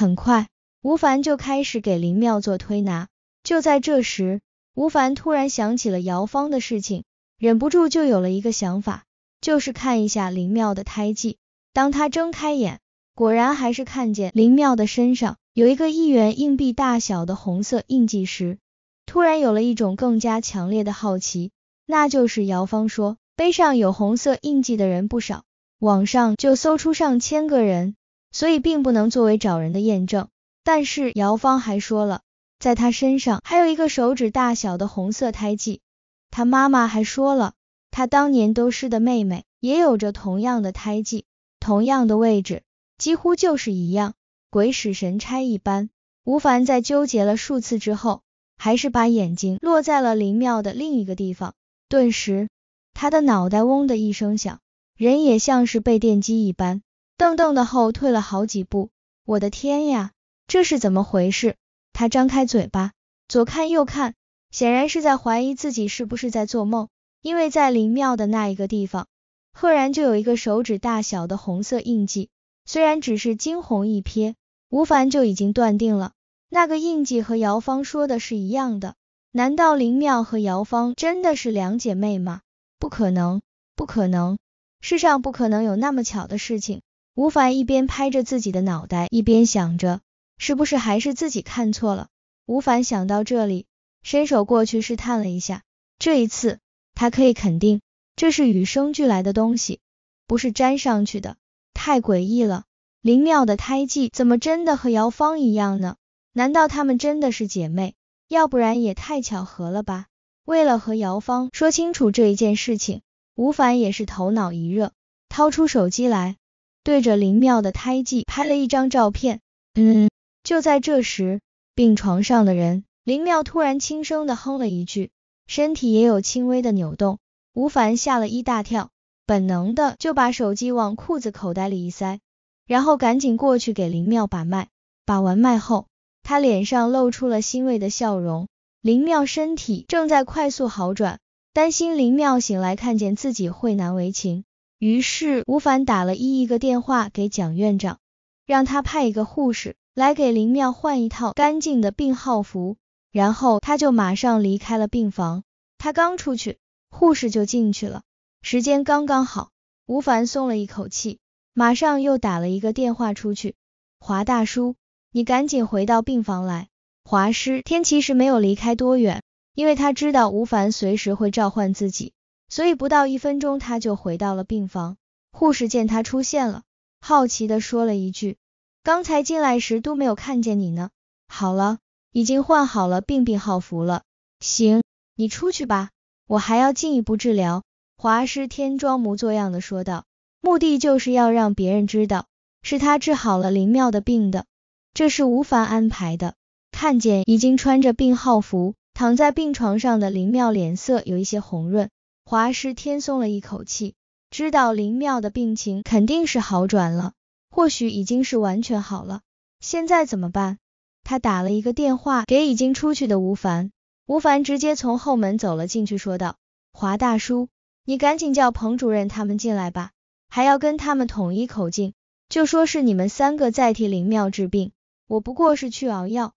很快，吴凡就开始给林妙做推拿。就在这时，吴凡突然想起了姚芳的事情，忍不住就有了一个想法，就是看一下林妙的胎记。当他睁开眼，果然还是看见林妙的身上有一个一元硬币大小的红色印记时，突然有了一种更加强烈的好奇，那就是姚芳说背上有红色印记的人不少，网上就搜出上千个人。所以并不能作为找人的验证，但是姚芳还说了，在他身上还有一个手指大小的红色胎记。他妈妈还说了，他当年丢失的妹妹也有着同样的胎记，同样的位置，几乎就是一样。鬼使神差一般，吴凡在纠结了数次之后，还是把眼睛落在了灵庙的另一个地方。顿时，他的脑袋嗡的一声响，人也像是被电击一般。噔噔的后退了好几步，我的天呀，这是怎么回事？他张开嘴巴，左看右看，显然是在怀疑自己是不是在做梦。因为在灵庙的那一个地方，赫然就有一个手指大小的红色印记，虽然只是惊鸿一瞥，吴凡就已经断定了那个印记和姚芳说的是一样的。难道灵庙和姚芳真的是两姐妹吗？不可能，不可能，世上不可能有那么巧的事情。吴凡一边拍着自己的脑袋，一边想着是不是还是自己看错了。吴凡想到这里，伸手过去试探了一下，这一次他可以肯定，这是与生俱来的东西，不是粘上去的。太诡异了，林妙的胎记怎么真的和姚芳一样呢？难道她们真的是姐妹？要不然也太巧合了吧？为了和姚芳说清楚这一件事情，吴凡也是头脑一热，掏出手机来。对着林妙的胎记拍了一张照片，嗯，就在这时，病床上的人林妙突然轻声的哼了一句，身体也有轻微的扭动，吴凡吓了一大跳，本能的就把手机往裤子口袋里一塞，然后赶紧过去给林妙把脉，把完脉后，他脸上露出了欣慰的笑容，林妙身体正在快速好转，担心林妙醒来看见自己会难为情。于是吴凡打了一一个电话给蒋院长，让他派一个护士来给林妙换一套干净的病号服，然后他就马上离开了病房。他刚出去，护士就进去了，时间刚刚好。吴凡松了一口气，马上又打了一个电话出去：“华大叔，你赶紧回到病房来。”华师天其实没有离开多远，因为他知道吴凡随时会召唤自己。所以不到一分钟，他就回到了病房。护士见他出现了，好奇的说了一句：“刚才进来时都没有看见你呢。”“好了，已经换好了病病号服了。”“行，你出去吧，我还要进一步治疗。”华师天装模作样的说道，目的就是要让别人知道是他治好了林妙的病的。这是吴凡安排的。看见已经穿着病号服躺在病床上的林妙，脸色有一些红润。华师天松了一口气，知道林妙的病情肯定是好转了，或许已经是完全好了。现在怎么办？他打了一个电话给已经出去的吴凡，吴凡直接从后门走了进去，说道：“华大叔，你赶紧叫彭主任他们进来吧，还要跟他们统一口径，就说是你们三个在替林妙治病，我不过是去熬药。”“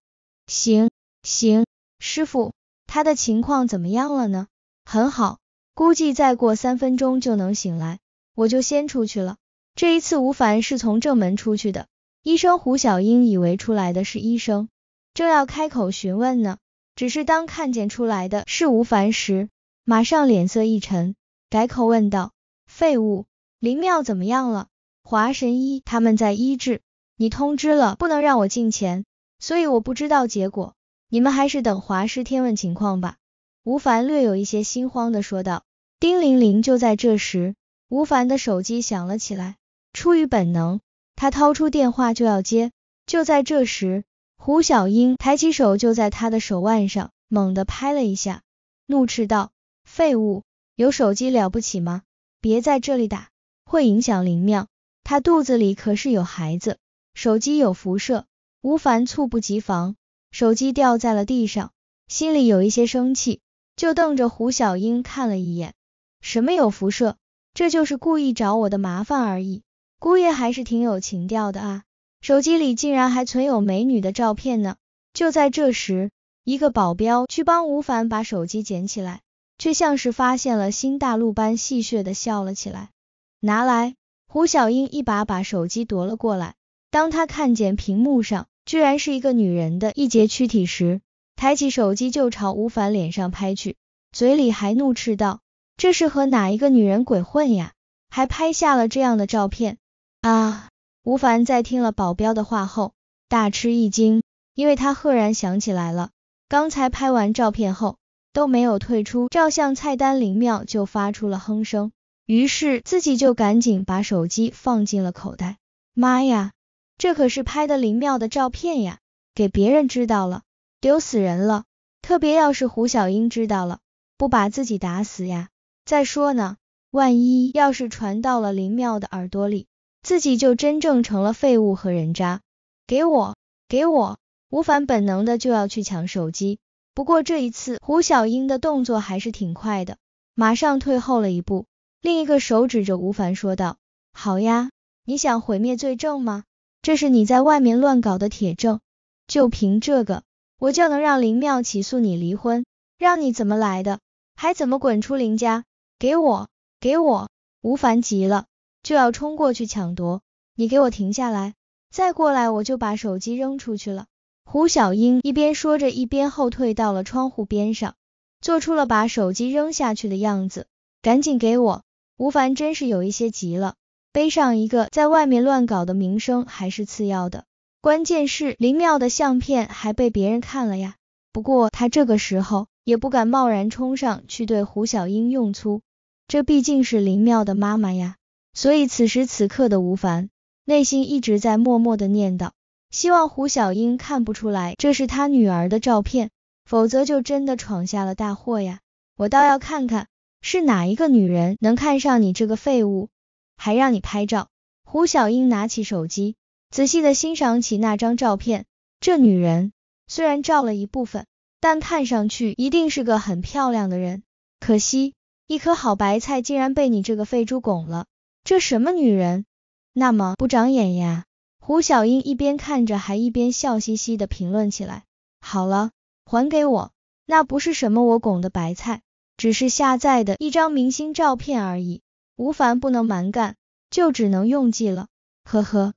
行行，师傅，他的情况怎么样了呢？”“很好。”估计再过三分钟就能醒来，我就先出去了。这一次吴凡是从正门出去的。医生胡小英以为出来的是医生，正要开口询问呢，只是当看见出来的是吴凡时，马上脸色一沉，改口问道：“废物，林妙怎么样了？”华神医他们在医治，你通知了，不能让我进前，所以我不知道结果。你们还是等华师天问情况吧。吴凡略有一些心慌的说道：“丁玲玲。”就在这时，吴凡的手机响了起来。出于本能，他掏出电话就要接。就在这时，胡小英抬起手，就在他的手腕上猛地拍了一下，怒斥道：“废物，有手机了不起吗？别在这里打，会影响灵庙。他肚子里可是有孩子，手机有辐射。”吴凡猝不及防，手机掉在了地上，心里有一些生气。就瞪着胡小英看了一眼，什么有辐射，这就是故意找我的麻烦而已。姑爷还是挺有情调的啊，手机里竟然还存有美女的照片呢。就在这时，一个保镖去帮吴凡把手机捡起来，却像是发现了新大陆般戏谑的笑了起来。拿来，胡小英一把把手机夺了过来。当他看见屏幕上居然是一个女人的一截躯体时，抬起手机就朝吴凡脸上拍去，嘴里还怒斥道：“这是和哪一个女人鬼混呀？还拍下了这样的照片啊！”吴凡在听了保镖的话后，大吃一惊，因为他赫然想起来了，刚才拍完照片后都没有退出照相菜单，林妙就发出了哼声，于是自己就赶紧把手机放进了口袋。妈呀，这可是拍的林妙的照片呀，给别人知道了。丢死人了！特别要是胡小英知道了，不把自己打死呀！再说呢，万一要是传到了林妙的耳朵里，自己就真正成了废物和人渣。给我，给我！吴凡本能的就要去抢手机，不过这一次胡小英的动作还是挺快的，马上退后了一步，另一个手指着吴凡说道：“好呀，你想毁灭罪证吗？这是你在外面乱搞的铁证，就凭这个。”我就能让林妙起诉你离婚，让你怎么来的，还怎么滚出林家！给我，给我！吴凡急了，就要冲过去抢夺。你给我停下来，再过来我就把手机扔出去了。胡小英一边说着，一边后退到了窗户边上，做出了把手机扔下去的样子。赶紧给我！吴凡真是有一些急了，背上一个在外面乱搞的名声还是次要的。关键是林妙的相片还被别人看了呀，不过他这个时候也不敢贸然冲上去对胡小英用粗，这毕竟是林妙的妈妈呀，所以此时此刻的吴凡内心一直在默默的念叨，希望胡小英看不出来这是他女儿的照片，否则就真的闯下了大祸呀。我倒要看看是哪一个女人能看上你这个废物，还让你拍照。胡小英拿起手机。仔细的欣赏起那张照片，这女人虽然照了一部分，但看上去一定是个很漂亮的人。可惜，一颗好白菜竟然被你这个废猪拱了。这什么女人，那么不长眼呀！胡小英一边看着，还一边笑嘻嘻的评论起来。好了，还给我，那不是什么我拱的白菜，只是下载的一张明星照片而已。吴凡不能蛮干，就只能用计了。呵呵。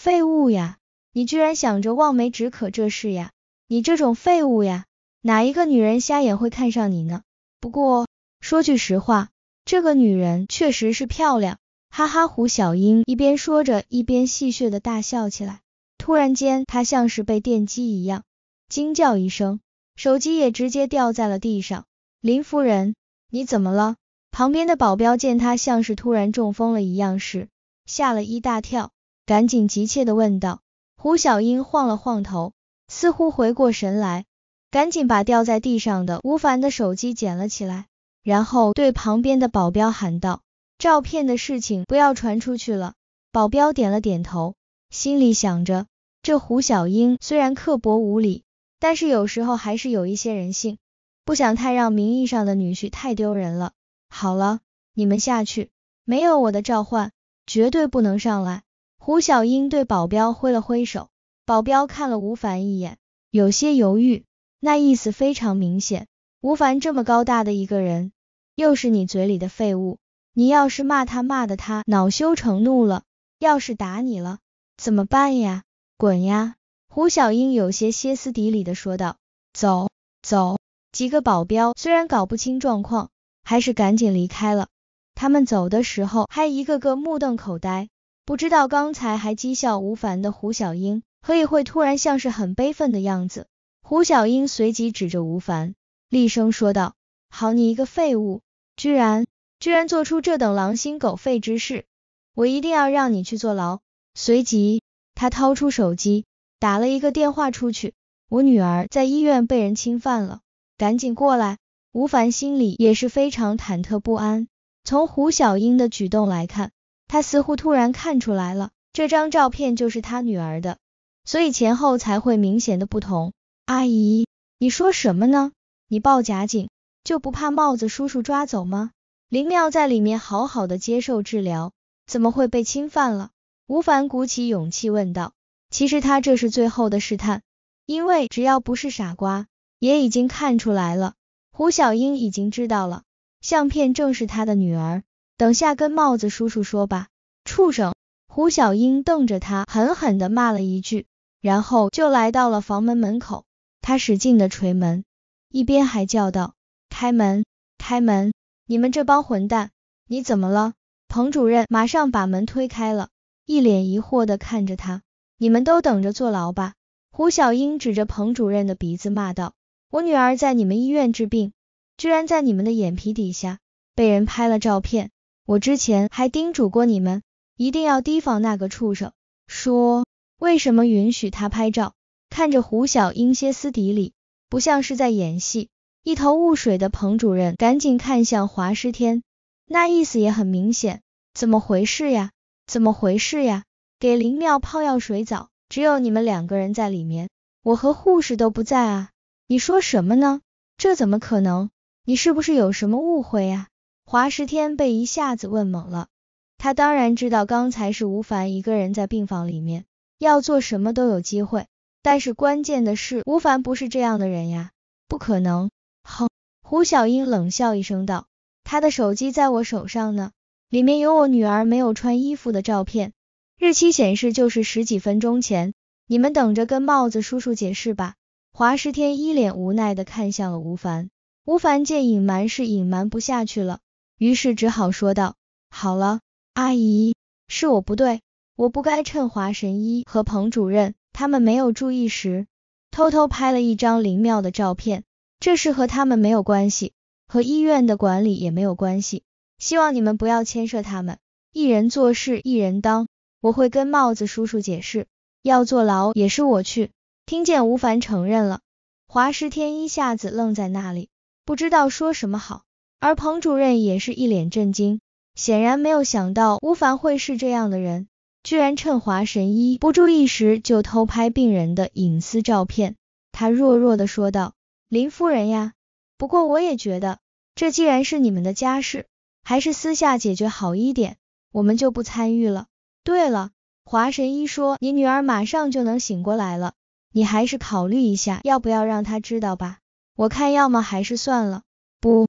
废物呀！你居然想着望梅止渴这事呀！你这种废物呀，哪一个女人瞎眼会看上你呢？不过说句实话，这个女人确实是漂亮。哈哈，胡小英一边说着，一边戏谑的大笑起来。突然间，她像是被电击一样，惊叫一声，手机也直接掉在了地上。林夫人，你怎么了？旁边的保镖见她像是突然中风了一样，是吓了一大跳。赶紧急切的问道，胡小英晃了晃头，似乎回过神来，赶紧把掉在地上的吴凡的手机捡了起来，然后对旁边的保镖喊道：“照片的事情不要传出去了。”保镖点了点头，心里想着，这胡小英虽然刻薄无理，但是有时候还是有一些人性，不想太让名义上的女婿太丢人了。好了，你们下去，没有我的召唤，绝对不能上来。胡小英对保镖挥了挥手，保镖看了吴凡一眼，有些犹豫，那意思非常明显。吴凡这么高大的一个人，又是你嘴里的废物，你要是骂他骂的他恼羞成怒了，要是打你了怎么办呀？滚呀！胡小英有些歇斯底里的说道。走，走。几个保镖虽然搞不清状况，还是赶紧离开了。他们走的时候还一个个目瞪口呆。不知道刚才还讥笑吴凡的胡小英，何以会突然像是很悲愤的样子？胡小英随即指着吴凡，厉声说道：“好你一个废物，居然居然做出这等狼心狗肺之事，我一定要让你去坐牢！”随即，他掏出手机，打了一个电话出去：“我女儿在医院被人侵犯了，赶紧过来！”吴凡心里也是非常忐忑不安。从胡小英的举动来看。他似乎突然看出来了，这张照片就是他女儿的，所以前后才会明显的不同。阿姨，你说什么呢？你报假警，就不怕帽子叔叔抓走吗？林妙在里面好好的接受治疗，怎么会被侵犯了？吴凡鼓起勇气问道。其实他这是最后的试探，因为只要不是傻瓜，也已经看出来了，胡小英已经知道了，相片正是他的女儿。等下跟帽子叔叔说吧，畜生！胡小英瞪着他，狠狠的骂了一句，然后就来到了房门门口。他使劲的捶门，一边还叫道：“开门，开门！你们这帮混蛋！你怎么了？”彭主任马上把门推开了，一脸疑惑的看着他。你们都等着坐牢吧！胡小英指着彭主任的鼻子骂道：“我女儿在你们医院治病，居然在你们的眼皮底下被人拍了照片。”我之前还叮嘱过你们，一定要提防那个畜生。说为什么允许他拍照？看着胡小英歇斯底里，不像是在演戏，一头雾水的彭主任赶紧看向华师天，那意思也很明显，怎么回事呀？怎么回事呀？给林妙泡药水澡，只有你们两个人在里面，我和护士都不在啊！你说什么呢？这怎么可能？你是不是有什么误会呀？华十天被一下子问懵了，他当然知道刚才是吴凡一个人在病房里面，要做什么都有机会，但是关键的是吴凡不是这样的人呀，不可能！哼！胡小英冷笑一声道：“他的手机在我手上呢，里面有我女儿没有穿衣服的照片，日期显示就是十几分钟前，你们等着跟帽子叔叔解释吧。”华十天一脸无奈的看向了吴凡，吴凡见隐瞒是隐瞒不下去了。于是只好说道：“好了，阿姨，是我不对，我不该趁华神医和彭主任他们没有注意时，偷偷拍了一张灵妙的照片。这事和他们没有关系，和医院的管理也没有关系。希望你们不要牵涉他们，一人做事一人当。我会跟帽子叔叔解释，要坐牢也是我去。”听见吴凡承认了，华石天一下子愣在那里，不知道说什么好。而彭主任也是一脸震惊，显然没有想到吴凡会是这样的人，居然趁华神医不注意时就偷拍病人的隐私照片。他弱弱的说道：“林夫人呀，不过我也觉得，这既然是你们的家事，还是私下解决好一点，我们就不参与了。对了，华神医说你女儿马上就能醒过来了，你还是考虑一下要不要让她知道吧。我看要么还是算了，不。”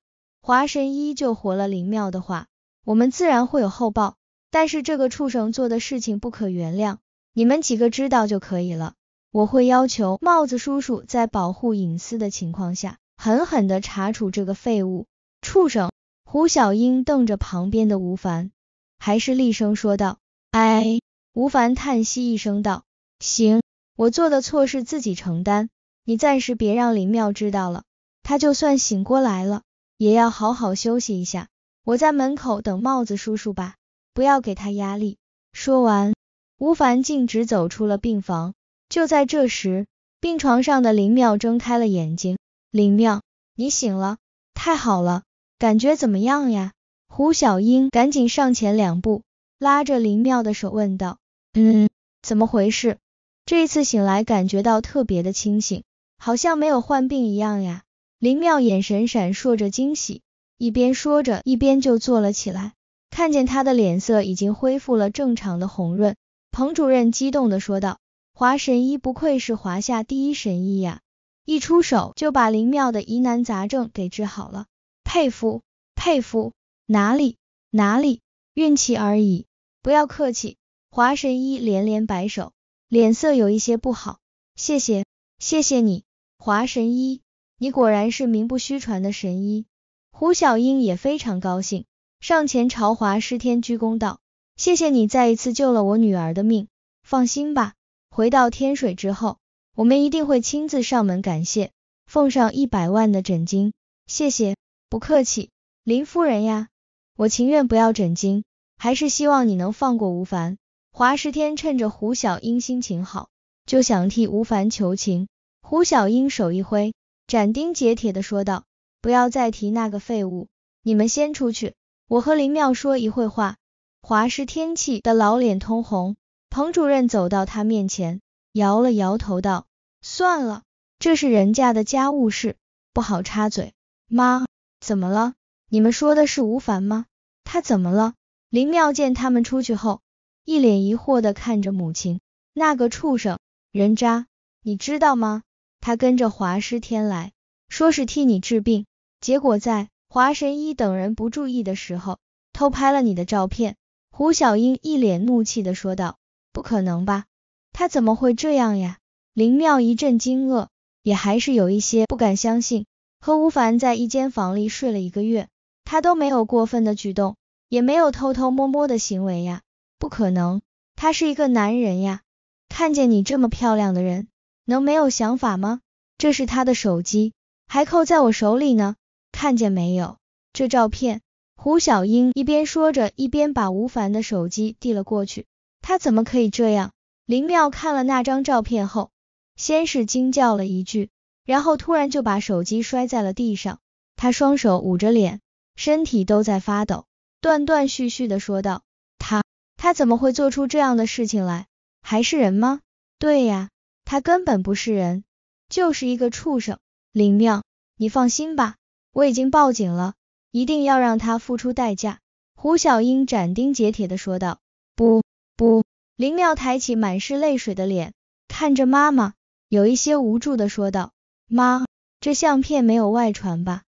华神医救活了林妙的话，我们自然会有后报。但是这个畜生做的事情不可原谅，你们几个知道就可以了。我会要求帽子叔叔在保护隐私的情况下，狠狠的查处这个废物畜生。胡小英瞪着旁边的吴凡，还是厉声说道：“哎。”吴凡叹息一声道：“行，我做的错事自己承担。你暂时别让林妙知道了，他就算醒过来了。”也要好好休息一下，我在门口等帽子叔叔吧，不要给他压力。说完，吴凡径直走出了病房。就在这时，病床上的林妙睁开了眼睛。林妙，你醒了，太好了，感觉怎么样呀？胡小英赶紧上前两步，拉着林妙的手问道：“嗯，怎么回事？这次醒来感觉到特别的清醒，好像没有患病一样呀？”林妙眼神闪烁着惊喜，一边说着，一边就坐了起来。看见他的脸色已经恢复了正常的红润，彭主任激动的说道：“华神医不愧是华夏第一神医呀，一出手就把林妙的疑难杂症给治好了，佩服佩服！哪里哪里，运气而已，不要客气。”华神医连连摆手，脸色有一些不好。谢谢，谢谢你，华神医。你果然是名不虚传的神医，胡小英也非常高兴，上前朝华师天鞠躬道：“谢谢你再一次救了我女儿的命。放心吧，回到天水之后，我们一定会亲自上门感谢，奉上一百万的诊金。谢谢，不客气。林夫人呀，我情愿不要诊金，还是希望你能放过吴凡。”华师天趁着胡小英心情好，就想替吴凡求情，胡小英手一挥。斩钉截铁的说道：“不要再提那个废物，你们先出去，我和林妙说一会话。”华氏天气的老脸通红，彭主任走到他面前，摇了摇头道：“算了，这是人家的家务事，不好插嘴。”妈，怎么了？你们说的是吴凡吗？他怎么了？林妙见他们出去后，一脸疑惑的看着母亲：“那个畜生，人渣，你知道吗？”他跟着华师天来说是替你治病，结果在华神医等人不注意的时候偷拍了你的照片。胡小英一脸怒气的说道：“不可能吧，他怎么会这样呀？”林妙一阵惊愕，也还是有一些不敢相信。和吴凡在一间房里睡了一个月，他都没有过分的举动，也没有偷偷摸摸的行为呀，不可能，他是一个男人呀，看见你这么漂亮的人。能没有想法吗？这是他的手机，还扣在我手里呢，看见没有？这照片。胡小英一边说着，一边把吴凡的手机递了过去。他怎么可以这样？林妙看了那张照片后，先是惊叫了一句，然后突然就把手机摔在了地上。他双手捂着脸，身体都在发抖，断断续续的说道：“他，他怎么会做出这样的事情来？还是人吗？对呀。”他根本不是人，就是一个畜生。林妙，你放心吧，我已经报警了，一定要让他付出代价。胡小英斩钉截铁的说道。不不，林妙抬起满是泪水的脸，看着妈妈，有一些无助的说道：“妈，这相片没有外传吧？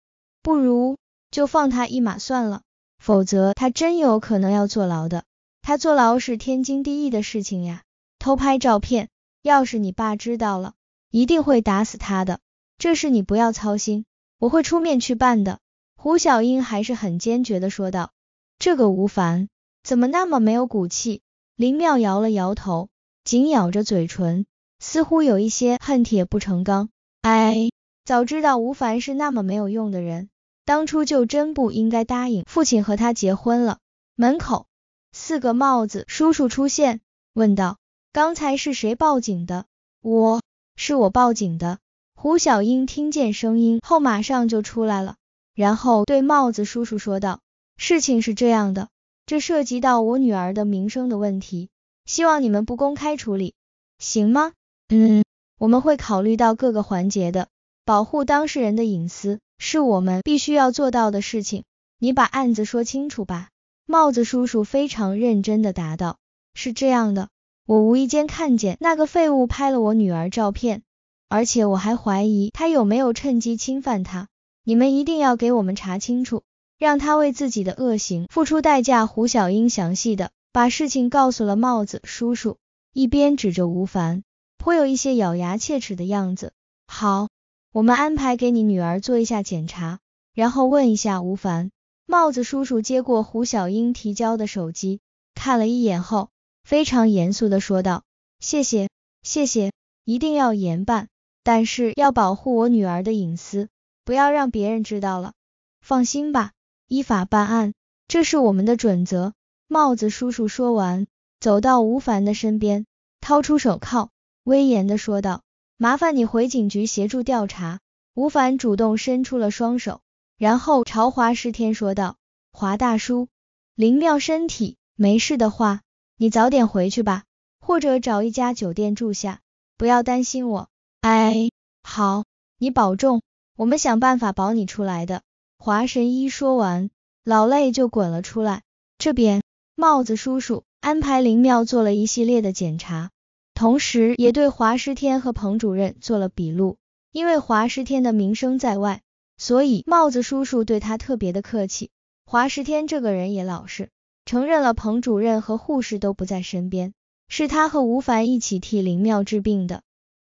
不如就放他一马算了，否则他真有可能要坐牢的。他坐牢是天经地义的事情呀，偷拍照片。”要是你爸知道了，一定会打死他的。这事你不要操心，我会出面去办的。”胡小英还是很坚决的说道。这个吴凡怎么那么没有骨气？林妙摇了摇头，紧咬着嘴唇，似乎有一些恨铁不成钢。哎，早知道吴凡是那么没有用的人，当初就真不应该答应父亲和他结婚了。门口，四个帽子叔叔出现，问道。刚才是谁报警的？我是我报警的。胡小英听见声音后马上就出来了，然后对帽子叔叔说道：“事情是这样的，这涉及到我女儿的名声的问题，希望你们不公开处理，行吗？”“嗯，我们会考虑到各个环节的，保护当事人的隐私是我们必须要做到的事情。你把案子说清楚吧。”帽子叔叔非常认真的答道：“是这样的。”我无意间看见那个废物拍了我女儿照片，而且我还怀疑他有没有趁机侵犯她。你们一定要给我们查清楚，让他为自己的恶行付出代价。胡小英详细的把事情告诉了帽子叔叔，一边指着吴凡，颇有一些咬牙切齿的样子。好，我们安排给你女儿做一下检查，然后问一下吴凡。帽子叔叔接过胡小英提交的手机，看了一眼后。非常严肃地说道：“谢谢，谢谢，一定要严办，但是要保护我女儿的隐私，不要让别人知道了。放心吧，依法办案，这是我们的准则。”帽子叔叔说完，走到吴凡的身边，掏出手铐，威严地说道：“麻烦你回警局协助调查。”吴凡主动伸出了双手，然后朝华师天说道：“华大叔，林妙身体没事的话。”你早点回去吧，或者找一家酒店住下，不要担心我。哎，好，你保重，我们想办法保你出来的。华神医说完，老泪就滚了出来。这边，帽子叔叔安排林妙做了一系列的检查，同时也对华师天和彭主任做了笔录。因为华师天的名声在外，所以帽子叔叔对他特别的客气。华师天这个人也老实。承认了，彭主任和护士都不在身边，是他和吴凡一起替林妙治病的。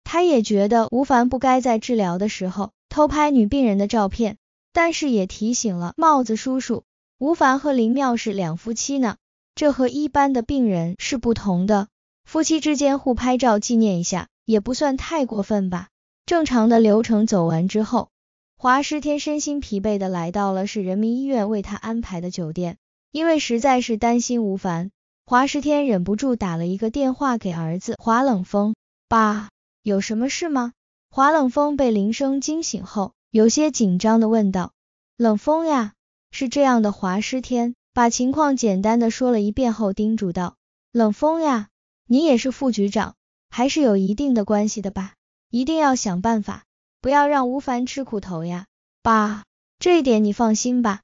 他也觉得吴凡不该在治疗的时候偷拍女病人的照片，但是也提醒了帽子叔叔，吴凡和林妙是两夫妻呢，这和一般的病人是不同的，夫妻之间互拍照纪念一下，也不算太过分吧。正常的流程走完之后，华师天身心疲惫的来到了市人民医院为他安排的酒店。因为实在是担心吴凡，华石天忍不住打了一个电话给儿子华冷风。爸，有什么事吗？华冷风被铃声惊醒后，有些紧张的问道。冷风呀，是这样的，华师天把情况简单的说了一遍后，叮嘱道。冷风呀，你也是副局长，还是有一定的关系的吧，一定要想办法，不要让吴凡吃苦头呀。爸，这一点你放心吧。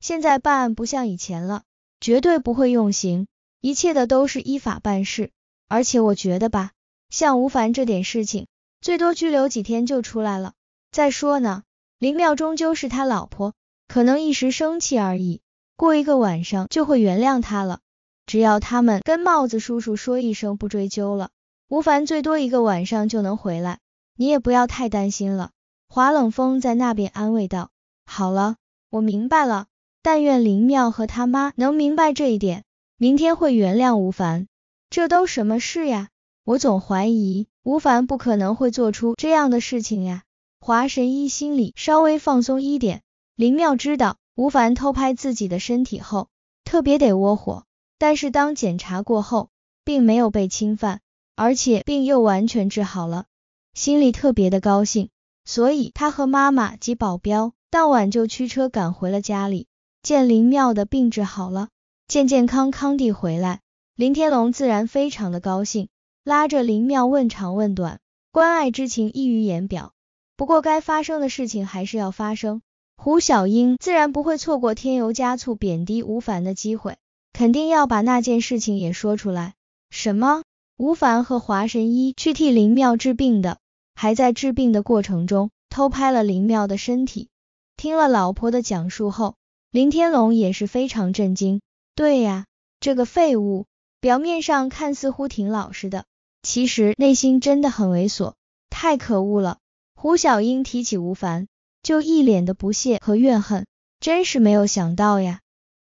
现在办案不像以前了，绝对不会用刑，一切的都是依法办事。而且我觉得吧，像吴凡这点事情，最多拘留几天就出来了。再说呢，林妙终究是他老婆，可能一时生气而已，过一个晚上就会原谅他了。只要他们跟帽子叔叔说一声不追究了，吴凡最多一个晚上就能回来，你也不要太担心了。华冷风在那边安慰道：“好了，我明白了。”但愿林妙和他妈能明白这一点，明天会原谅吴凡。这都什么事呀？我总怀疑吴凡不可能会做出这样的事情呀。华神医心里稍微放松一点。林妙知道吴凡偷拍自己的身体后，特别得窝火。但是当检查过后，并没有被侵犯，而且病又完全治好了，心里特别的高兴。所以他和妈妈及保镖当晚就驱车赶回了家里。见林妙的病治好了，健健康康地回来，林天龙自然非常的高兴，拉着林妙问长问短，关爱之情溢于言表。不过该发生的事情还是要发生，胡小英自然不会错过添油加醋贬低吴凡的机会，肯定要把那件事情也说出来。什么？吴凡和华神医去替林妙治病的，还在治病的过程中偷拍了林妙的身体。听了老婆的讲述后。林天龙也是非常震惊。对呀，这个废物，表面上看似乎挺老实的，其实内心真的很猥琐，太可恶了。胡小英提起吴凡，就一脸的不屑和怨恨。真是没有想到呀，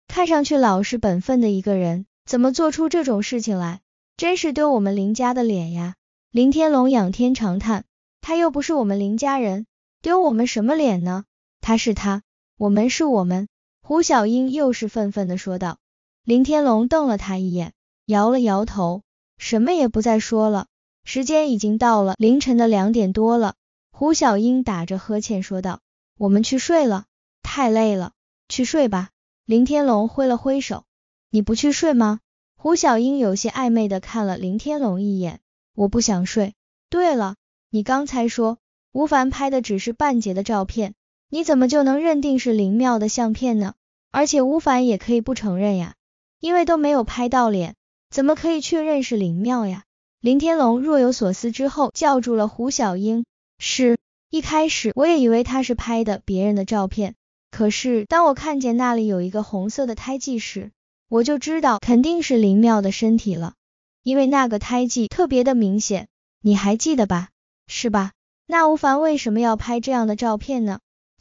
看上去老实本分的一个人，怎么做出这种事情来？真是丢我们林家的脸呀！林天龙仰天长叹，他又不是我们林家人，丢我们什么脸呢？他是他，我们是我们。胡小英又是愤愤的说道，林天龙瞪了他一眼，摇了摇头，什么也不再说了。时间已经到了凌晨的两点多了，胡小英打着呵欠说道：“我们去睡了，太累了，去睡吧。”林天龙挥了挥手：“你不去睡吗？”胡小英有些暧昧的看了林天龙一眼：“我不想睡。对了，你刚才说吴凡拍的只是半截的照片。”你怎么就能认定是林妙的相片呢？而且吴凡也可以不承认呀，因为都没有拍到脸，怎么可以确认是林妙呀？林天龙若有所思之后叫住了胡小英，是一开始我也以为他是拍的别人的照片，可是当我看见那里有一个红色的胎记时，我就知道肯定是林妙的身体了，因为那个胎记特别的明显，你还记得吧？是吧？那吴凡为什么要拍这样的照片呢？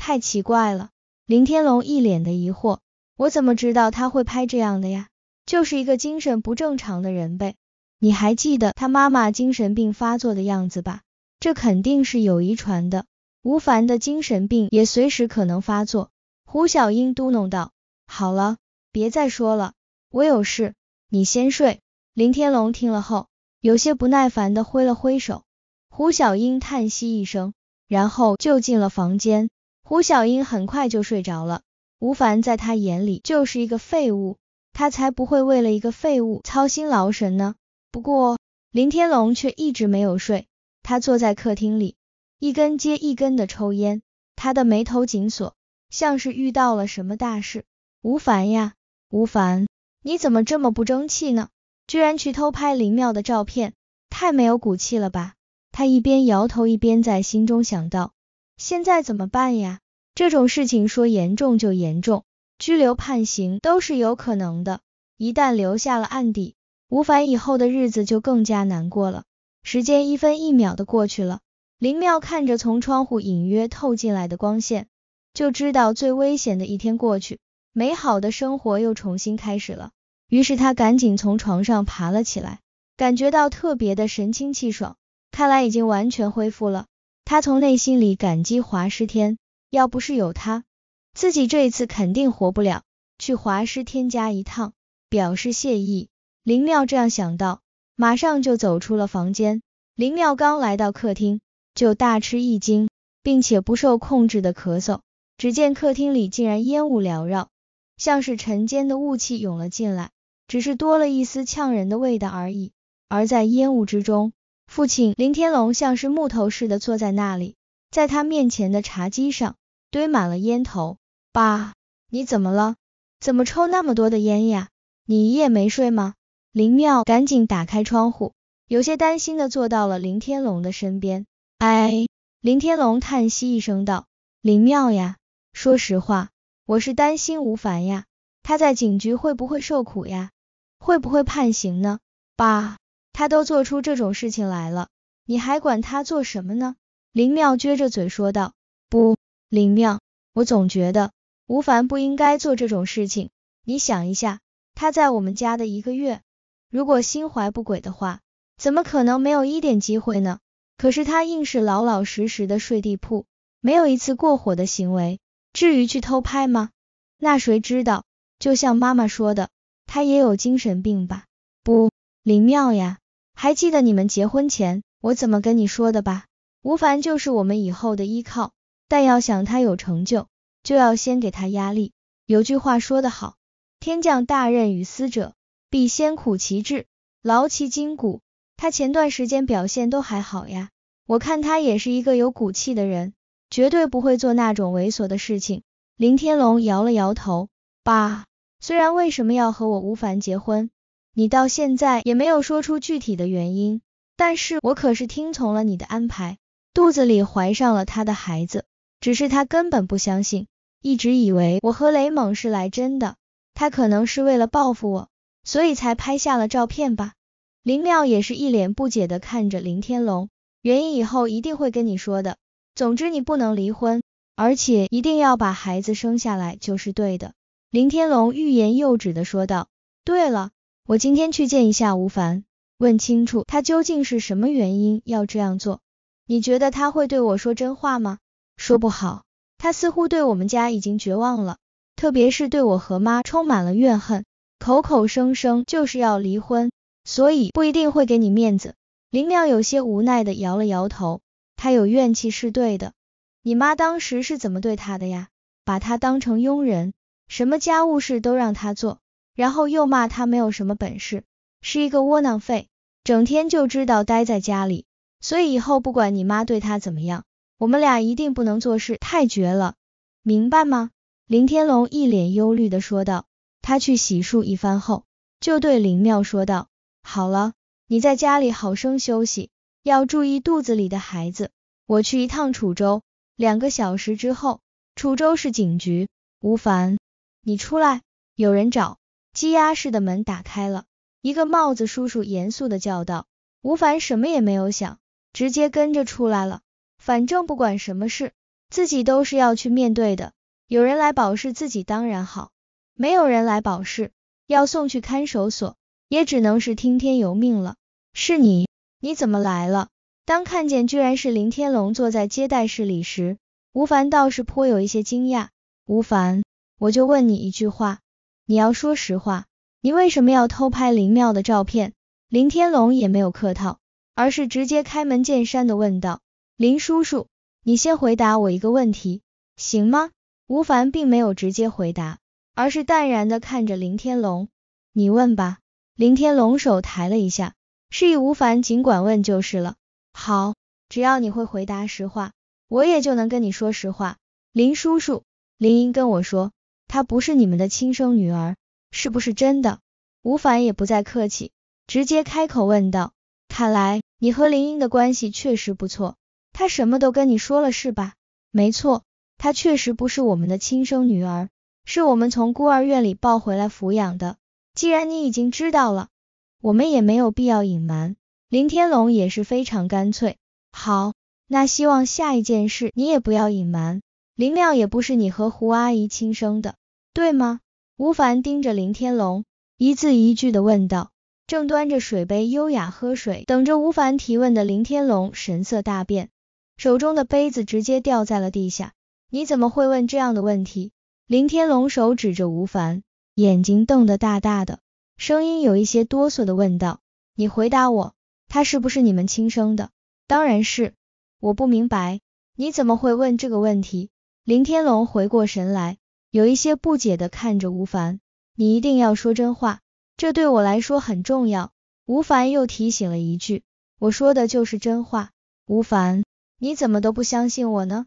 太奇怪了，林天龙一脸的疑惑，我怎么知道他会拍这样的呀？就是一个精神不正常的人呗。你还记得他妈妈精神病发作的样子吧？这肯定是有遗传的，吴凡的精神病也随时可能发作。胡小英嘟囔道。好了，别再说了，我有事，你先睡。林天龙听了后，有些不耐烦的挥了挥手。胡小英叹息一声，然后就进了房间。胡小英很快就睡着了，吴凡在她眼里就是一个废物，她才不会为了一个废物操心劳神呢。不过林天龙却一直没有睡，他坐在客厅里，一根接一根的抽烟，他的眉头紧锁，像是遇到了什么大事。吴凡呀，吴凡，你怎么这么不争气呢？居然去偷拍林妙的照片，太没有骨气了吧？他一边摇头，一边在心中想到。现在怎么办呀？这种事情说严重就严重，拘留判刑都是有可能的。一旦留下了案底，吴凡以后的日子就更加难过了。时间一分一秒的过去了，林妙看着从窗户隐约透进来的光线，就知道最危险的一天过去，美好的生活又重新开始了。于是他赶紧从床上爬了起来，感觉到特别的神清气爽，看来已经完全恢复了。他从内心里感激华师天，要不是有他，自己这一次肯定活不了。去华师天家一趟，表示谢意。林妙这样想到，马上就走出了房间。林妙刚来到客厅，就大吃一惊，并且不受控制的咳嗽。只见客厅里竟然烟雾缭绕，像是晨间的雾气涌了进来，只是多了一丝呛人的味道而已。而在烟雾之中，父亲林天龙像是木头似的坐在那里，在他面前的茶几上堆满了烟头。爸，你怎么了？怎么抽那么多的烟呀？你一夜没睡吗？林妙赶紧打开窗户，有些担心的坐到了林天龙的身边。哎，林天龙叹息一声道：“林妙呀，说实话，我是担心吴凡呀，他在警局会不会受苦呀？会不会判刑呢？”爸。他都做出这种事情来了，你还管他做什么呢？林妙撅着嘴说道。不，林妙，我总觉得吴凡不应该做这种事情。你想一下，他在我们家的一个月，如果心怀不轨的话，怎么可能没有一点机会呢？可是他硬是老老实实的睡地铺，没有一次过火的行为。至于去偷拍吗？那谁知道？就像妈妈说的，他也有精神病吧？不，林妙呀。还记得你们结婚前我怎么跟你说的吧？吴凡就是我们以后的依靠，但要想他有成就，就要先给他压力。有句话说得好，天降大任于斯者，必先苦其志，劳其筋骨。他前段时间表现都还好呀，我看他也是一个有骨气的人，绝对不会做那种猥琐的事情。林天龙摇了摇头，爸，虽然为什么要和我吴凡结婚？你到现在也没有说出具体的原因，但是我可是听从了你的安排，肚子里怀上了他的孩子，只是他根本不相信，一直以为我和雷猛是来真的，他可能是为了报复我，所以才拍下了照片吧。林妙也是一脸不解的看着林天龙，原因以后一定会跟你说的，总之你不能离婚，而且一定要把孩子生下来就是对的。林天龙欲言又止的说道，对了。我今天去见一下吴凡，问清楚他究竟是什么原因要这样做。你觉得他会对我说真话吗？说不好，他似乎对我们家已经绝望了，特别是对我和妈充满了怨恨，口口声声就是要离婚，所以不一定会给你面子。林淼有些无奈的摇了摇头，他有怨气是对的。你妈当时是怎么对他的呀？把他当成佣人，什么家务事都让他做。然后又骂他没有什么本事，是一个窝囊废，整天就知道待在家里。所以以后不管你妈对他怎么样，我们俩一定不能做事太绝了，明白吗？林天龙一脸忧虑地说道。他去洗漱一番后，就对林妙说道：“好了，你在家里好生休息，要注意肚子里的孩子。我去一趟楚州。两个小时之后，楚州市警局，吴凡，你出来，有人找。”羁押室的门打开了，一个帽子叔叔严肃的叫道：“吴凡，什么也没有想，直接跟着出来了。反正不管什么事，自己都是要去面对的。有人来保释自己当然好，没有人来保释，要送去看守所，也只能是听天由命了。”“是你？你怎么来了？”当看见居然是林天龙坐在接待室里时，吴凡倒是颇有一些惊讶。“吴凡，我就问你一句话。”你要说实话，你为什么要偷拍林妙的照片？林天龙也没有客套，而是直接开门见山的问道：“林叔叔，你先回答我一个问题，行吗？”吴凡并没有直接回答，而是淡然的看着林天龙：“你问吧。”林天龙手抬了一下，示意吴凡尽管问就是了。好，只要你会回答实话，我也就能跟你说实话。林叔叔，林英跟我说。她不是你们的亲生女儿，是不是真的？吴凡也不再客气，直接开口问道。看来你和林英的关系确实不错，她什么都跟你说了是吧？没错，她确实不是我们的亲生女儿，是我们从孤儿院里抱回来抚养的。既然你已经知道了，我们也没有必要隐瞒。林天龙也是非常干脆。好，那希望下一件事你也不要隐瞒。林亮也不是你和胡阿姨亲生的，对吗？吴凡盯着林天龙，一字一句的问道。正端着水杯优雅喝水，等着吴凡提问的林天龙神色大变，手中的杯子直接掉在了地下。你怎么会问这样的问题？林天龙手指着吴凡，眼睛瞪得大大的，声音有一些哆嗦的问道：“你回答我，他是不是你们亲生的？”“当然是。”“我不明白，你怎么会问这个问题？”林天龙回过神来，有一些不解的看着吴凡：“你一定要说真话，这对我来说很重要。”吴凡又提醒了一句：“我说的就是真话。”吴凡，你怎么都不相信我呢？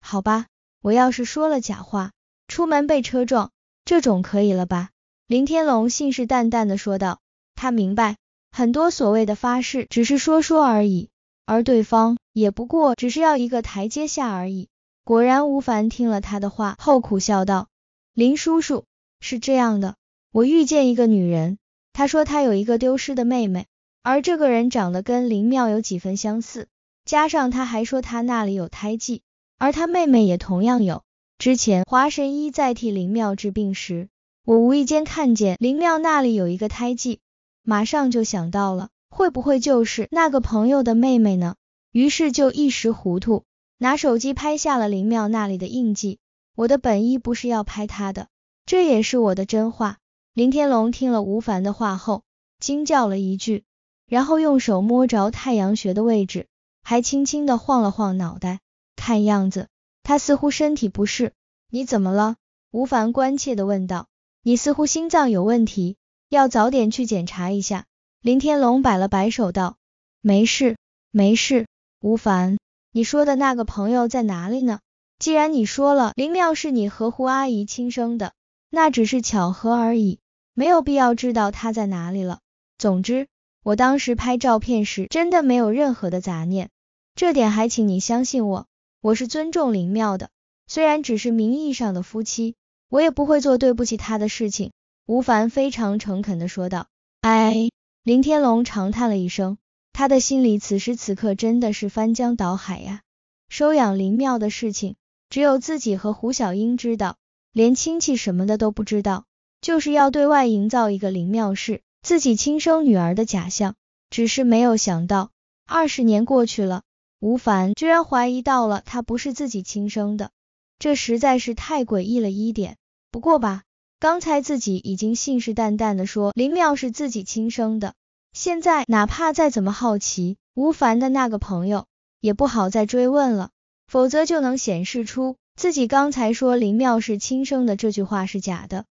好吧，我要是说了假话，出门被车撞，这种可以了吧？”林天龙信誓旦旦的说道。他明白，很多所谓的发誓只是说说而已，而对方也不过只是要一个台阶下而已。果然，吴凡听了他的话后苦笑道：“林叔叔是这样的，我遇见一个女人，她说她有一个丢失的妹妹，而这个人长得跟林妙有几分相似，加上她还说她那里有胎记，而她妹妹也同样有。之前华神医在替林妙治病时，我无意间看见林妙那里有一个胎记，马上就想到了会不会就是那个朋友的妹妹呢？于是就一时糊涂。”拿手机拍下了林妙那里的印记。我的本意不是要拍他的，这也是我的真话。林天龙听了吴凡的话后，惊叫了一句，然后用手摸着太阳穴的位置，还轻轻的晃了晃脑袋。看样子，他似乎身体不适。你怎么了？吴凡关切的问道。你似乎心脏有问题，要早点去检查一下。林天龙摆了摆手道：没事，没事。吴凡。你说的那个朋友在哪里呢？既然你说了林妙是你和胡阿姨亲生的，那只是巧合而已，没有必要知道他在哪里了。总之，我当时拍照片时真的没有任何的杂念，这点还请你相信我。我是尊重林妙的，虽然只是名义上的夫妻，我也不会做对不起她的事情。吴凡非常诚恳地说道。哎，林天龙长叹了一声。他的心里此时此刻真的是翻江倒海呀！收养林妙的事情只有自己和胡小英知道，连亲戚什么的都不知道，就是要对外营造一个林妙是自己亲生女儿的假象。只是没有想到，二十年过去了，吴凡居然怀疑到了她不是自己亲生的，这实在是太诡异了一点。不过吧，刚才自己已经信誓旦旦的说林妙是自己亲生的。现在哪怕再怎么好奇，吴凡的那个朋友也不好再追问了，否则就能显示出自己刚才说林妙是亲生的这句话是假的。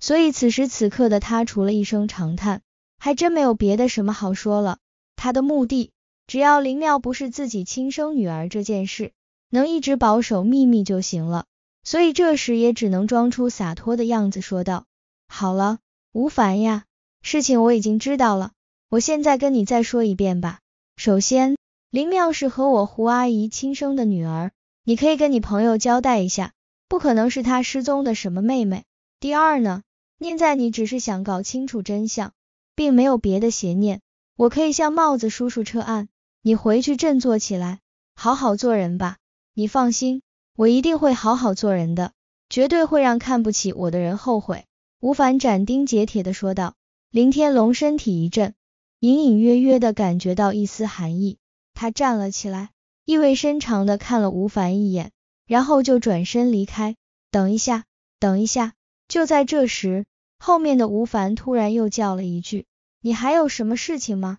所以此时此刻的他除了一声长叹，还真没有别的什么好说了。他的目的只要林妙不是自己亲生女儿这件事能一直保守秘密就行了。所以这时也只能装出洒脱的样子说道：“好了，吴凡呀，事情我已经知道了。”我现在跟你再说一遍吧。首先，林妙是和我胡阿姨亲生的女儿，你可以跟你朋友交代一下，不可能是她失踪的什么妹妹。第二呢，念在你只是想搞清楚真相，并没有别的邪念，我可以向帽子叔叔撤案。你回去振作起来，好好做人吧。你放心，我一定会好好做人的，绝对会让看不起我的人后悔。吴凡斩钉截铁的说道。林天龙身体一震。隐隐约约的感觉到一丝寒意，他站了起来，意味深长的看了吴凡一眼，然后就转身离开。等一下，等一下！就在这时，后面的吴凡突然又叫了一句：“你还有什么事情吗？”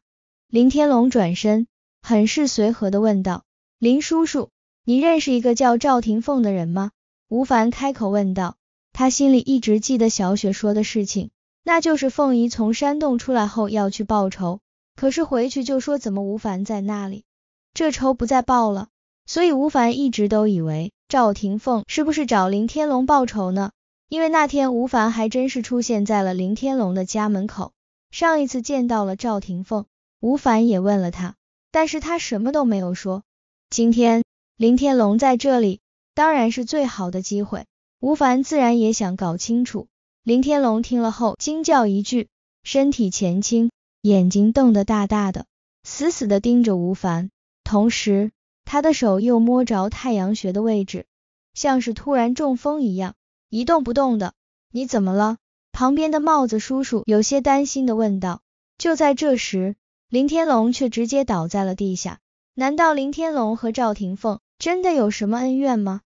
林天龙转身，很是随和的问道：“林叔叔，你认识一个叫赵廷凤的人吗？”吴凡开口问道，他心里一直记得小雪说的事情。那就是凤仪从山洞出来后要去报仇，可是回去就说怎么吴凡在那里，这仇不再报了。所以吴凡一直都以为赵廷凤是不是找林天龙报仇呢？因为那天吴凡还真是出现在了林天龙的家门口。上一次见到了赵廷凤，吴凡也问了他，但是他什么都没有说。今天林天龙在这里，当然是最好的机会，吴凡自然也想搞清楚。林天龙听了后，惊叫一句，身体前倾，眼睛瞪得大大的，死死地盯着吴凡，同时他的手又摸着太阳穴的位置，像是突然中风一样，一动不动的。你怎么了？旁边的帽子叔叔有些担心地问道。就在这时，林天龙却直接倒在了地下。难道林天龙和赵廷凤真的有什么恩怨吗？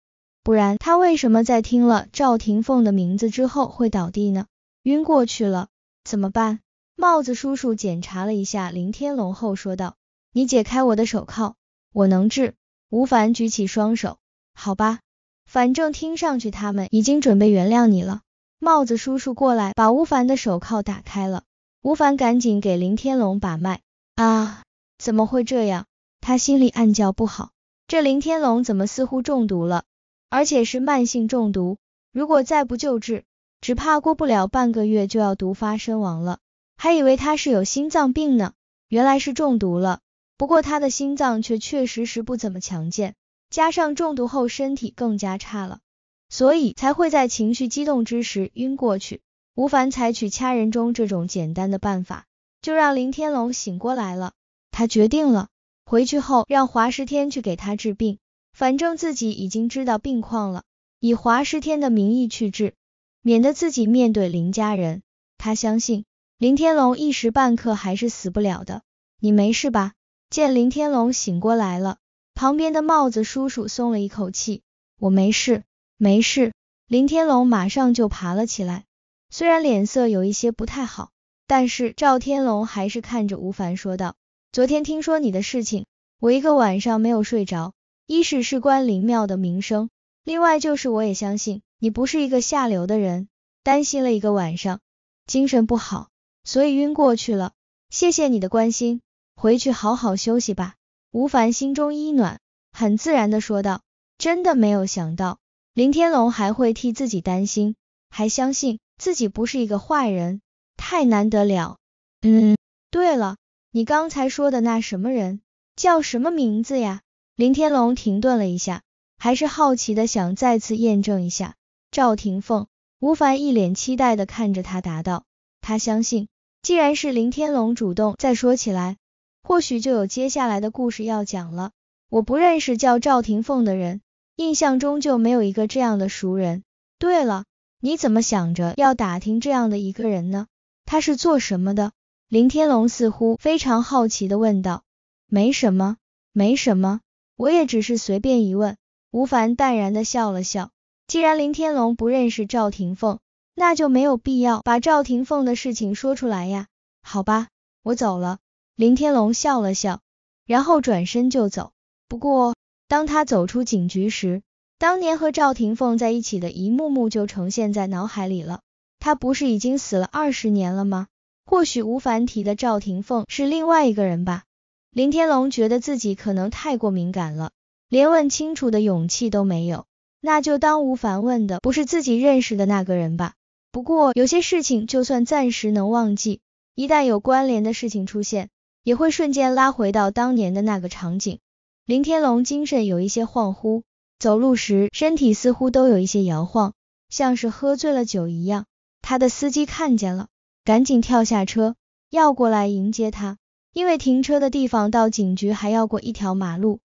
不然他为什么在听了赵廷凤的名字之后会倒地呢？晕过去了，怎么办？帽子叔叔检查了一下林天龙后说道：“你解开我的手铐，我能治。”吴凡举起双手：“好吧，反正听上去他们已经准备原谅你了。”帽子叔叔过来把吴凡的手铐打开了，吴凡赶紧给林天龙把脉啊，怎么会这样？他心里暗叫不好，这林天龙怎么似乎中毒了？而且是慢性中毒，如果再不救治，只怕过不了半个月就要毒发身亡了。还以为他是有心脏病呢，原来是中毒了。不过他的心脏却确实是不怎么强健，加上中毒后身体更加差了，所以才会在情绪激动之时晕过去。吴凡采取掐人中这种简单的办法，就让林天龙醒过来了。他决定了，回去后让华十天去给他治病。反正自己已经知道病况了，以华师天的名义去治，免得自己面对林家人。他相信林天龙一时半刻还是死不了的。你没事吧？见林天龙醒过来了，旁边的帽子叔叔松了一口气。我没事，没事。林天龙马上就爬了起来，虽然脸色有一些不太好，但是赵天龙还是看着吴凡说道：“昨天听说你的事情，我一个晚上没有睡着。”一是事关林庙的名声，另外就是我也相信你不是一个下流的人。担心了一个晚上，精神不好，所以晕过去了。谢谢你的关心，回去好好休息吧。吴凡心中一暖，很自然的说道：“真的没有想到林天龙还会替自己担心，还相信自己不是一个坏人，太难得了。”嗯，对了，你刚才说的那什么人叫什么名字呀？林天龙停顿了一下，还是好奇的想再次验证一下赵廷凤。吴凡一脸期待的看着他，答道：“他相信，既然是林天龙主动，再说起来，或许就有接下来的故事要讲了。我不认识叫赵廷凤的人，印象中就没有一个这样的熟人。对了，你怎么想着要打听这样的一个人呢？他是做什么的？”林天龙似乎非常好奇的问道：“没什么，没什么。”我也只是随便一问，吴凡淡然的笑了笑。既然林天龙不认识赵廷凤，那就没有必要把赵廷凤的事情说出来呀。好吧，我走了。林天龙笑了笑，然后转身就走。不过当他走出警局时，当年和赵廷凤在一起的一幕幕就呈现在脑海里了。他不是已经死了二十年了吗？或许吴凡提的赵廷凤是另外一个人吧。林天龙觉得自己可能太过敏感了，连问清楚的勇气都没有。那就当吴凡问的不是自己认识的那个人吧。不过有些事情就算暂时能忘记，一旦有关联的事情出现，也会瞬间拉回到当年的那个场景。林天龙精神有一些恍惚，走路时身体似乎都有一些摇晃，像是喝醉了酒一样。他的司机看见了，赶紧跳下车，要过来迎接他。因为停车的地方到警局还要过一条马路，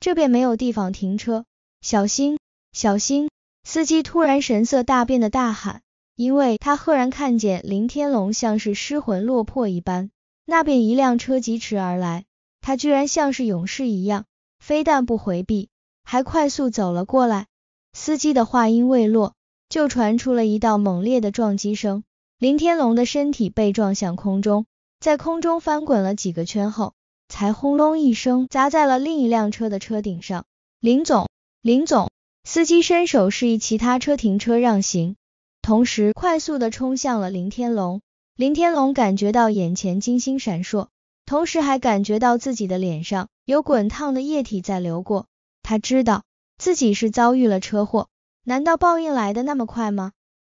这边没有地方停车。小心，小心！司机突然神色大变的大喊，因为他赫然看见林天龙像是失魂落魄一般，那边一辆车疾驰而来，他居然像是勇士一样，非但不回避，还快速走了过来。司机的话音未落，就传出了一道猛烈的撞击声，林天龙的身体被撞向空中。在空中翻滚了几个圈后，才轰隆一声砸在了另一辆车的车顶上。林总，林总，司机伸手示意其他车停车让行，同时快速的冲向了林天龙。林天龙感觉到眼前金星闪烁，同时还感觉到自己的脸上有滚烫的液体在流过。他知道自己是遭遇了车祸，难道报应来的那么快吗？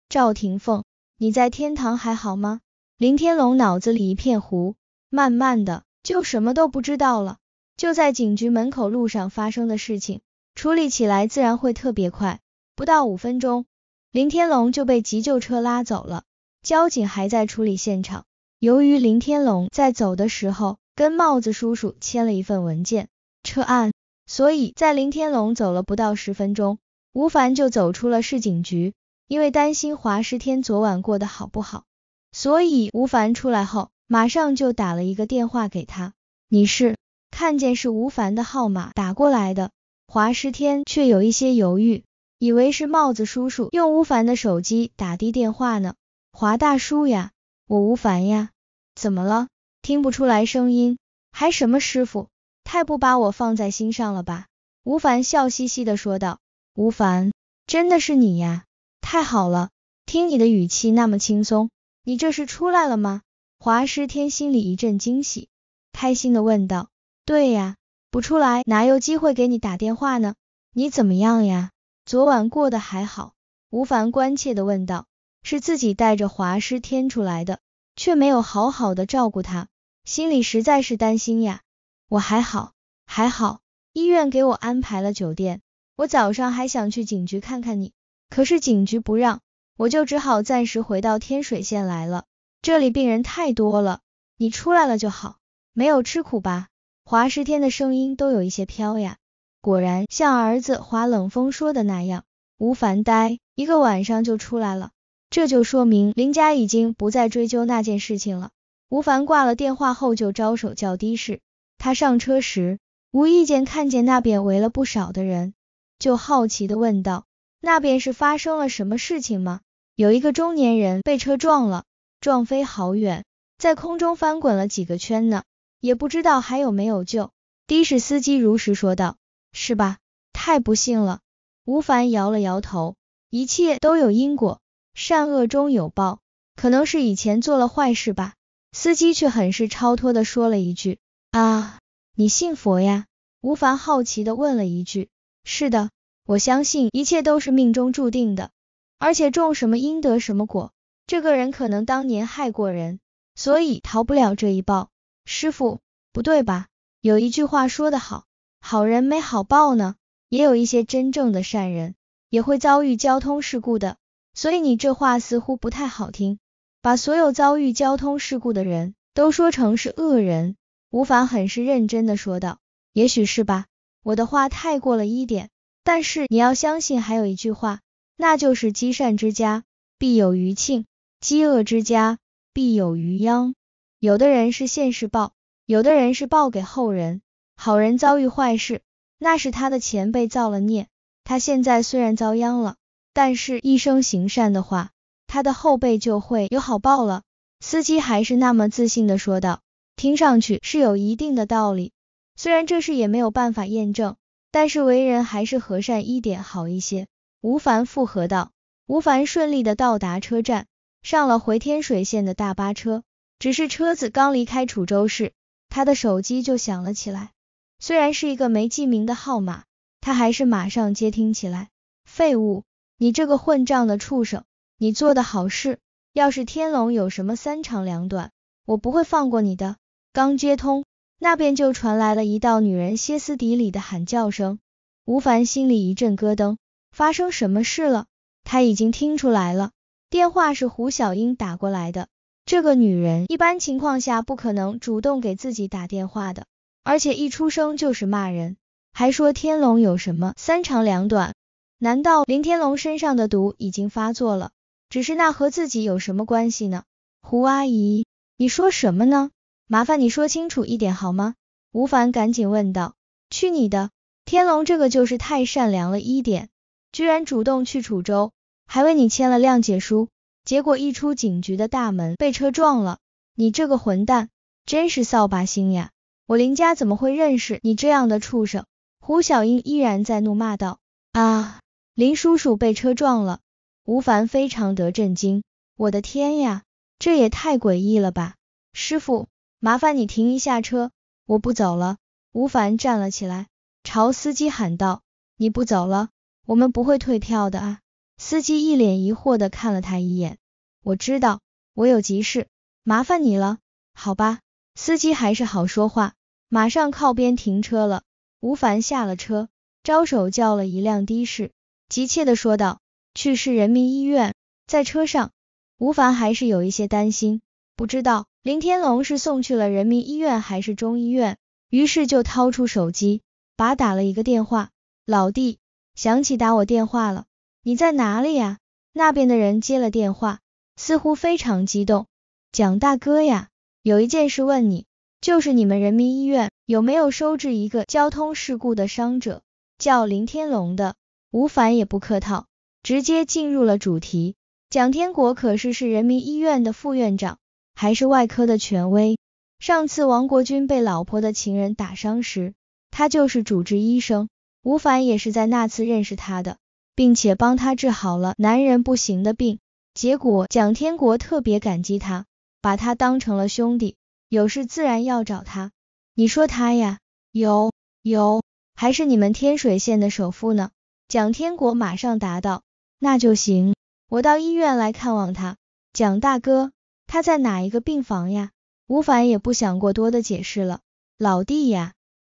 赵廷凤，你在天堂还好吗？林天龙脑子里一片糊，慢慢的就什么都不知道了。就在警局门口路上发生的事情，处理起来自然会特别快，不到五分钟，林天龙就被急救车拉走了。交警还在处理现场，由于林天龙在走的时候跟帽子叔叔签了一份文件撤案，所以在林天龙走了不到十分钟，吴凡就走出了市警局。因为担心华师天昨晚过得好不好。所以吴凡出来后，马上就打了一个电话给他。你是看见是吴凡的号码打过来的，华师天却有一些犹豫，以为是帽子叔叔用吴凡的手机打的电话呢。华大叔呀，我吴凡呀，怎么了？听不出来声音，还什么师傅，太不把我放在心上了吧？吴凡笑嘻嘻的说道。吴凡，真的是你呀，太好了，听你的语气那么轻松。你这是出来了吗？华师天心里一阵惊喜，开心的问道。对呀，不出来哪有机会给你打电话呢？你怎么样呀？昨晚过得还好？吴凡关切的问道。是自己带着华师天出来的，却没有好好的照顾他，心里实在是担心呀。我还好，还好，医院给我安排了酒店，我早上还想去警局看看你，可是警局不让。我就只好暂时回到天水县来了，这里病人太多了。你出来了就好，没有吃苦吧？华师天的声音都有一些飘呀。果然像儿子华冷风说的那样，吴凡呆一个晚上就出来了，这就说明林家已经不再追究那件事情了。吴凡挂了电话后就招手叫的士，他上车时无意间看见那边围了不少的人，就好奇的问道：“那边是发生了什么事情吗？”有一个中年人被车撞了，撞飞好远，在空中翻滚了几个圈呢，也不知道还有没有救。的士司机如实说道：“是吧？太不幸了。”吴凡摇了摇头：“一切都有因果，善恶终有报。可能是以前做了坏事吧。”司机却很是超脱的说了一句：“啊，你信佛呀？”吴凡好奇的问了一句：“是的，我相信一切都是命中注定的。”而且种什么因得什么果，这个人可能当年害过人，所以逃不了这一报。师傅，不对吧？有一句话说得好，好人没好报呢。也有一些真正的善人也会遭遇交通事故的，所以你这话似乎不太好听，把所有遭遇交通事故的人都说成是恶人。吴凡很是认真的说道。也许是吧，我的话太过了一点，但是你要相信，还有一句话。那就是积善之家必有余庆，积恶之家必有余殃。有的人是现世报，有的人是报给后人。好人遭遇坏事，那是他的前辈造了孽，他现在虽然遭殃了，但是一生行善的话，他的后辈就会有好报了。司机还是那么自信的说道，听上去是有一定的道理。虽然这事也没有办法验证，但是为人还是和善一点好一些。吴凡附和道：“吴凡顺利的到达车站，上了回天水县的大巴车。只是车子刚离开楚州市，他的手机就响了起来。虽然是一个没记名的号码，他还是马上接听起来。废物，你这个混账的畜生！你做的好事，要是天龙有什么三长两短，我不会放过你的。刚接通，那边就传来了一道女人歇斯底里的喊叫声。吴凡心里一阵咯噔。”发生什么事了？他已经听出来了，电话是胡小英打过来的。这个女人一般情况下不可能主动给自己打电话的，而且一出生就是骂人，还说天龙有什么三长两短？难道林天龙身上的毒已经发作了？只是那和自己有什么关系呢？胡阿姨，你说什么呢？麻烦你说清楚一点好吗？吴凡赶紧问道。去你的，天龙这个就是太善良了一点。居然主动去楚州，还为你签了谅解书，结果一出警局的大门被车撞了！你这个混蛋，真是扫把星呀！我林家怎么会认识你这样的畜生？胡小英依然在怒骂道。啊，林叔叔被车撞了！吴凡非常得震惊，我的天呀，这也太诡异了吧！师傅，麻烦你停一下车，我不走了。吴凡站了起来，朝司机喊道：“你不走了？”我们不会退票的啊！司机一脸疑惑的看了他一眼。我知道，我有急事，麻烦你了，好吧？司机还是好说话，马上靠边停车了。吴凡下了车，招手叫了一辆的士，急切的说道：“去市人民医院。”在车上，吴凡还是有一些担心，不知道林天龙是送去了人民医院还是中医院，于是就掏出手机，把打了一个电话：“老弟。”想起打我电话了，你在哪里呀？那边的人接了电话，似乎非常激动。蒋大哥呀，有一件事问你，就是你们人民医院有没有收治一个交通事故的伤者，叫林天龙的？吴凡也不客套，直接进入了主题。蒋天国可是市人民医院的副院长，还是外科的权威。上次王国军被老婆的情人打伤时，他就是主治医生。吴凡也是在那次认识他的，并且帮他治好了男人不行的病，结果蒋天国特别感激他，把他当成了兄弟，有事自然要找他。你说他呀，有有，还是你们天水县的首富呢？蒋天国马上答道：“那就行，我到医院来看望他。”蒋大哥，他在哪一个病房呀？吴凡也不想过多的解释了，老弟呀，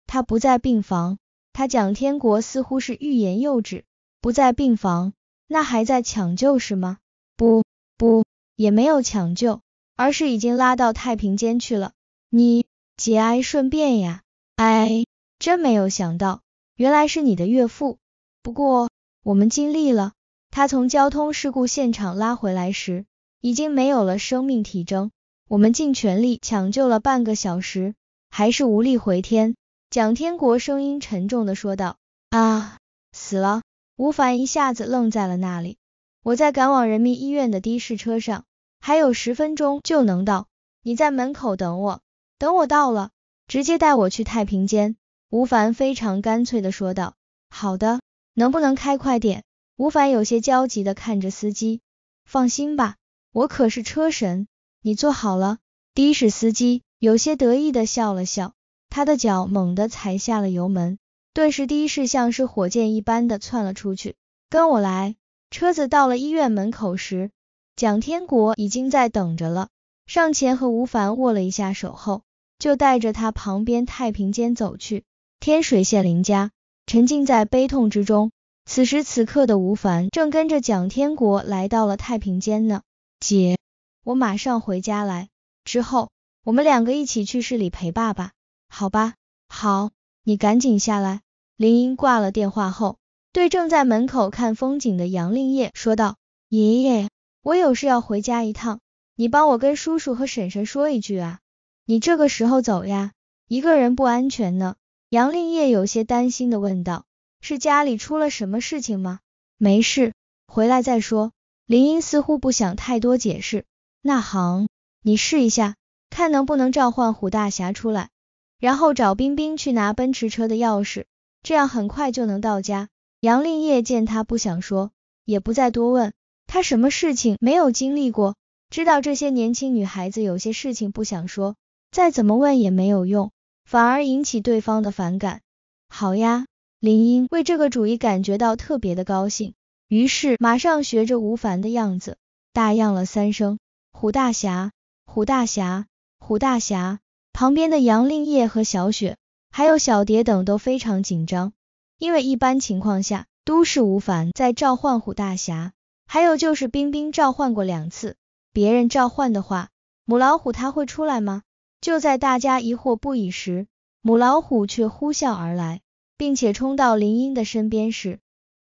他不在病房。他蒋天国似乎是欲言又止，不在病房，那还在抢救是吗？不，不，也没有抢救，而是已经拉到太平间去了。你节哀顺变呀。哎，真没有想到，原来是你的岳父。不过我们尽力了，他从交通事故现场拉回来时，已经没有了生命体征。我们尽全力抢救了半个小时，还是无力回天。蒋天国声音沉重的说道：“啊，死了。”吴凡一下子愣在了那里。我在赶往人民医院的的士车上，还有十分钟就能到。你在门口等我，等我到了，直接带我去太平间。”吴凡非常干脆的说道。“好的，能不能开快点？”吴凡有些焦急的看着司机。“放心吧，我可是车神，你坐好了。”的士司机有些得意的笑了笑。他的脚猛地踩下了油门，顿时的士像是火箭一般的窜了出去。跟我来！车子到了医院门口时，蒋天国已经在等着了，上前和吴凡握了一下手后，就带着他旁边太平间走去。天水县林家沉浸在悲痛之中，此时此刻的吴凡正跟着蒋天国来到了太平间呢。姐，我马上回家来，之后我们两个一起去市里陪爸爸。好吧，好，你赶紧下来。林英挂了电话后，对正在门口看风景的杨令业说道：“爷爷，我有事要回家一趟，你帮我跟叔叔和婶婶说一句啊。你这个时候走呀，一个人不安全呢。”杨令业有些担心的问道：“是家里出了什么事情吗？”“没事，回来再说。”林英似乎不想太多解释。那行，你试一下，看能不能召唤虎大侠出来。然后找冰冰去拿奔驰车的钥匙，这样很快就能到家。杨立业见他不想说，也不再多问。他什么事情没有经历过，知道这些年轻女孩子有些事情不想说，再怎么问也没有用，反而引起对方的反感。好呀，林英为这个主意感觉到特别的高兴，于是马上学着吴凡的样子，大嚷了三声：“胡大侠，胡大侠，胡大侠。”旁边的杨令叶和小雪，还有小蝶等都非常紧张，因为一般情况下都是吴凡在召唤虎大侠，还有就是冰冰召唤过两次，别人召唤的话，母老虎它会出来吗？就在大家疑惑不已时，母老虎却呼啸而来，并且冲到林英的身边时，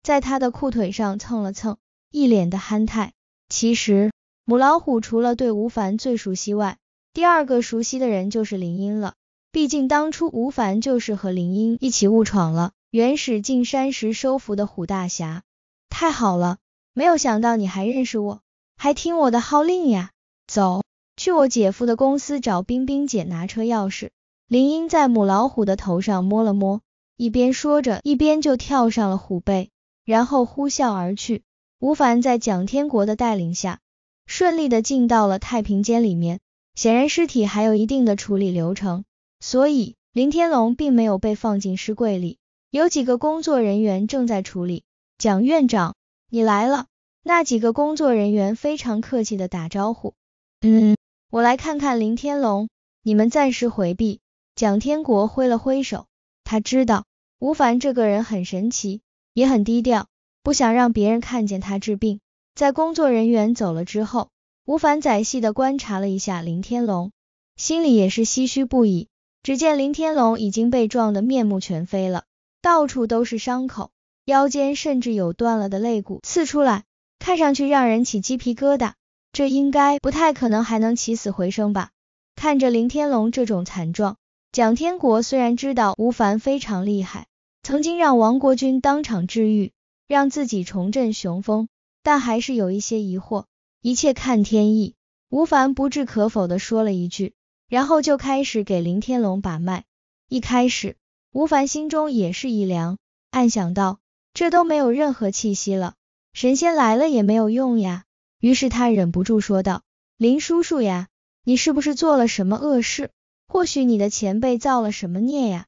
在他的裤腿上蹭了蹭，一脸的憨态。其实母老虎除了对吴凡最熟悉外，第二个熟悉的人就是林英了，毕竟当初吴凡就是和林英一起误闯了原始进山时收服的虎大侠。太好了，没有想到你还认识我，还听我的号令呀！走去我姐夫的公司找冰冰姐拿车钥匙。林英在母老虎的头上摸了摸，一边说着，一边就跳上了虎背，然后呼啸而去。吴凡在蒋天国的带领下，顺利的进到了太平间里面。显然尸体还有一定的处理流程，所以林天龙并没有被放进尸柜里。有几个工作人员正在处理。蒋院长，你来了。那几个工作人员非常客气的打招呼。嗯，我来看看林天龙，你们暂时回避。蒋天国挥了挥手，他知道吴凡这个人很神奇，也很低调，不想让别人看见他治病。在工作人员走了之后。吴凡仔细的观察了一下林天龙，心里也是唏嘘不已。只见林天龙已经被撞得面目全非了，到处都是伤口，腰间甚至有断了的肋骨刺出来，看上去让人起鸡皮疙瘩。这应该不太可能还能起死回生吧？看着林天龙这种惨状，蒋天国虽然知道吴凡非常厉害，曾经让王国军当场治愈，让自己重振雄风，但还是有一些疑惑。一切看天意，吴凡不置可否的说了一句，然后就开始给林天龙把脉。一开始，吴凡心中也是一凉，暗想到这都没有任何气息了，神仙来了也没有用呀。于是他忍不住说道：林叔叔呀，你是不是做了什么恶事？或许你的前辈造了什么孽呀？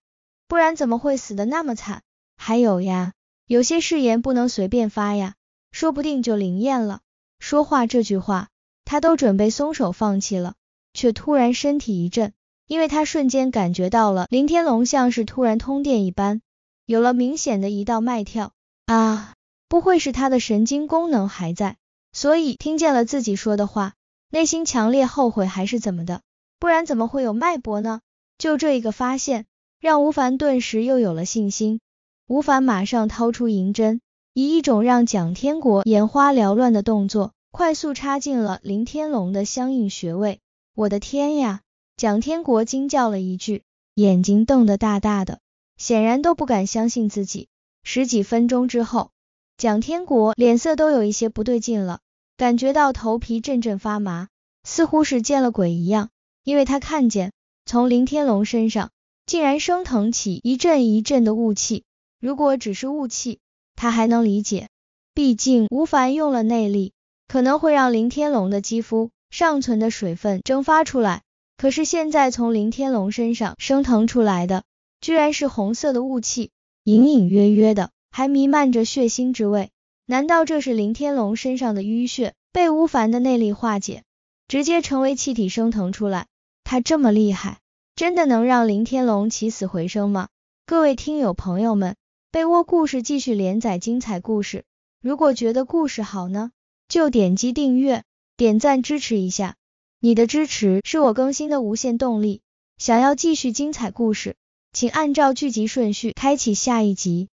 不然怎么会死的那么惨？还有呀，有些誓言不能随便发呀，说不定就灵验了。说话这句话，他都准备松手放弃了，却突然身体一震，因为他瞬间感觉到了林天龙像是突然通电一般，有了明显的一道脉跳啊！不会是他的神经功能还在，所以听见了自己说的话，内心强烈后悔还是怎么的？不然怎么会有脉搏呢？就这一个发现，让吴凡顿时又有了信心。吴凡马上掏出银针。以一种让蒋天国眼花缭乱的动作，快速插进了林天龙的相应穴位。我的天呀！蒋天国惊叫了一句，眼睛瞪得大大的，显然都不敢相信自己。十几分钟之后，蒋天国脸色都有一些不对劲了，感觉到头皮阵阵发麻，似乎是见了鬼一样。因为他看见，从林天龙身上竟然升腾起一阵一阵的雾气。如果只是雾气，他还能理解，毕竟吴凡用了内力，可能会让林天龙的肌肤尚存的水分蒸发出来。可是现在从林天龙身上升腾出来的，居然是红色的雾气，隐隐约约的，还弥漫着血腥之味。难道这是林天龙身上的淤血被吴凡的内力化解，直接成为气体升腾出来？他这么厉害，真的能让林天龙起死回生吗？各位听友朋友们。被窝故事继续连载精彩故事，如果觉得故事好呢，就点击订阅、点赞支持一下，你的支持是我更新的无限动力。想要继续精彩故事，请按照剧集顺序开启下一集。